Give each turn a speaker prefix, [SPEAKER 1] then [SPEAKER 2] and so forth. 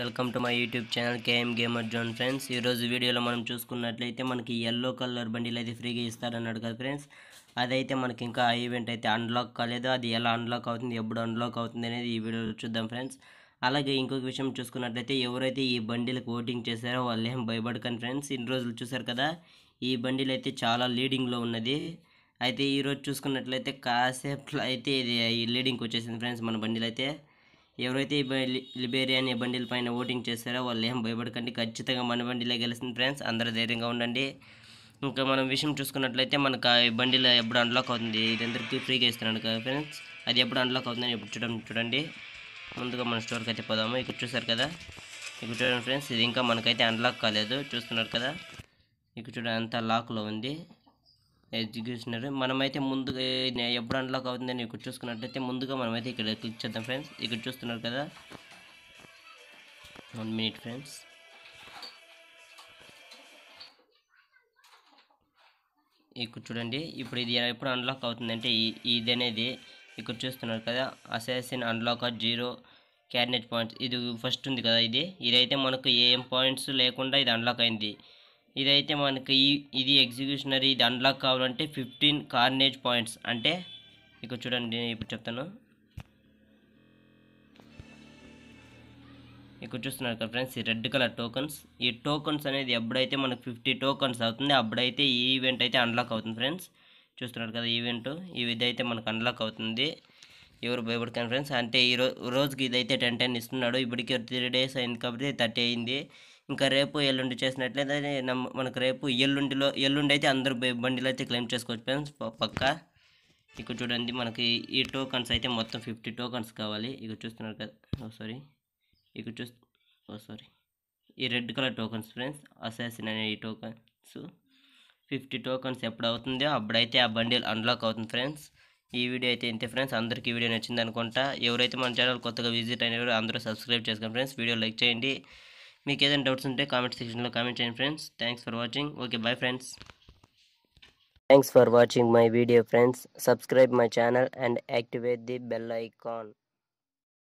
[SPEAKER 1] welcome to my YouTube channel KM gamer zone friends ఈరోజు వీడియోలో మనం చూసుకున్నట్లయితే మనకి ఎల్లో కలర్ బండిలు అయితే ఫ్రీగా ఇస్తారన్నాడు కదా ఫ్రెండ్స్ అదైతే మనకి ఇంకా ఆ ఈవెంట్ అయితే అన్లాక్ కాలేదు అది ఎలా అన్లాక్ అవుతుంది ఎప్పుడు అన్లాక్ అవుతుంది అనేది ఈ వీడియోలో చూద్దాం ఫ్రెండ్స్ అలాగే ఇంకొక విషయం చూసుకున్నట్లయితే ఎవరైతే ఈ బండిలకు ఓటింగ్ చేశారో వాళ్ళు ఏం భయపడకండి ఫ్రెండ్స్ ఇన్ని రోజులు చూశారు కదా ఈ బండిలు అయితే చాలా లీడింగ్లో ఉన్నది అయితే ఈరోజు చూసుకున్నట్లయితే కాసేపు అయితే ఇది లీడింగ్కి వచ్చేసింది ఫ్రెండ్స్ మన బండిలు అయితే ఎవరైతే ఈ బండిల పైన ఓటింగ్ చేస్తారో వాళ్ళు ఏం భయపడకండి ఖచ్చితంగా మన బండిలే గెలిచింది ఫ్రెండ్స్ అందరూ ధైర్యంగా ఉండండి ఇంకా మనం విషయం చూసుకున్నట్లయితే మనకు ఈ బండిలో ఎప్పుడు అన్లాక్ అవుతుంది ఇది అందరికీ ఫ్రీగా ఇస్తున్నాడు కదా ఫ్రెండ్స్ అది ఎప్పుడు అన్లాక్ అవుతుందని ఇప్పుడు చూడండి చూడండి ముందుగా మన స్టోర్కి అయితే పోదాము ఇక్కడ చూసారు కదా ఇక్కడ చూడండి ఫ్రెండ్స్ ఇది ఇంకా మనకైతే అన్లాక్ కాలేదు చూస్తున్నారు కదా ఇక్కడ చూడండి అంతా లాక్లో ఉంది ఎగ్జిక్యూషనరీ మనమైతే ముందుగా ఎప్పుడు అన్లాక్ అవుతుందని ఇక్కడ చూసుకున్నట్టయితే ముందుగా మనమైతే ఇక్కడ క్లిక్ చేద్దాం ఫ్రెండ్స్ ఇక్కడ చూస్తున్నారు కదా వన్ మినిట్ ఫ్రెండ్స్ ఇక్కడ చూడండి ఇప్పుడు ఇది ఎప్పుడు అన్లాక్ అవుతుందంటే ఇది అనేది ఇక్కడ చూస్తున్నారు కదా అసాసిన్ అన్లాక్ జీరో క్యారినెట్ పాయింట్స్ ఇది ఫస్ట్ ఉంది కదా ఇది ఇదైతే మనకు ఏం పాయింట్స్ లేకుండా ఇది అన్లాక్ అయింది ఇదైతే మనకి ఇది ఎగ్జిక్యూషనరీ ఇది అన్లాక్ కావాలంటే ఫిఫ్టీన్ కార్నేజ్ పాయింట్స్ అంటే ఇక్కడ చూడండి నేను ఇప్పుడు చెప్తాను ఇక్కడ చూస్తున్నారు కదా ఫ్రెండ్స్ ఈ రెడ్ కలర్ టోకన్స్ ఈ టోకన్స్ అనేది ఎప్పుడైతే మనకు ఫిఫ్టీ టోకన్స్ అవుతుంది అప్పుడైతే ఈ ఈవెంట్ అయితే అన్లాక్ అవుతుంది ఫ్రెండ్స్ చూస్తున్నారు కదా ఈవెంట్ ఈ అయితే మనకు అన్లాక్ అవుతుంది ఎవరు భయపడకండి ఫ్రెండ్స్ అంటే ఈ రోజుకి ఇదైతే టెన్ టెన్ ఇస్తున్నాడు ఇప్పటికీ త్రీ డేస్ అయింది కాబట్టి థర్టీ అయింది ఇంకా రేపు ఎల్లుండి చేసినట్లయితే మనకు రేపు ఎల్లుండిలో ఎల్లుండి అయితే అందరూ బండిలో అయితే క్లెయిమ్ చేసుకోవచ్చు ఫ్రెండ్స్ పక్కా ఇక్కడ చూడండి మనకి ఈ టోకన్స్ అయితే మొత్తం ఫిఫ్టీ టోకన్స్ కావాలి ఇక్కడ చూస్తున్నారు కదా ఓ సారీ ఇక్కడ చూస్ ఓ సారీ ఈ రెడ్ కలర్ టోకన్స్ ఫ్రెండ్స్ అసేసిన ఈ టోకన్స్ ఫిఫ్టీ టోకన్స్ ఎప్పుడు అవుతుందో అప్పుడైతే ఆ బండి అన్లాక్ అవుతుంది ఫ్రెండ్స్ ఈ వీడియో అయితే ఇంతే ఫ్రెండ్స్ అందరికీ ఈ వీడియో నచ్చింది అనుకుంటా ఎవరైతే మన ఛానల్ కొత్తగా విజిట్ అయినారో అందరూ సబ్స్క్రైబ్ చేసుకోండి ఫ్రెండ్స్ వీడియో లైక్ చేయండి మీకు ఏదైనా డౌట్స్ ఉంటే కామెంట్ సెక్షన్లో కామెంట్ చేయండి friends thanks for watching okay bye friends thanks for watching my video friends subscribe my channel and activate the bell icon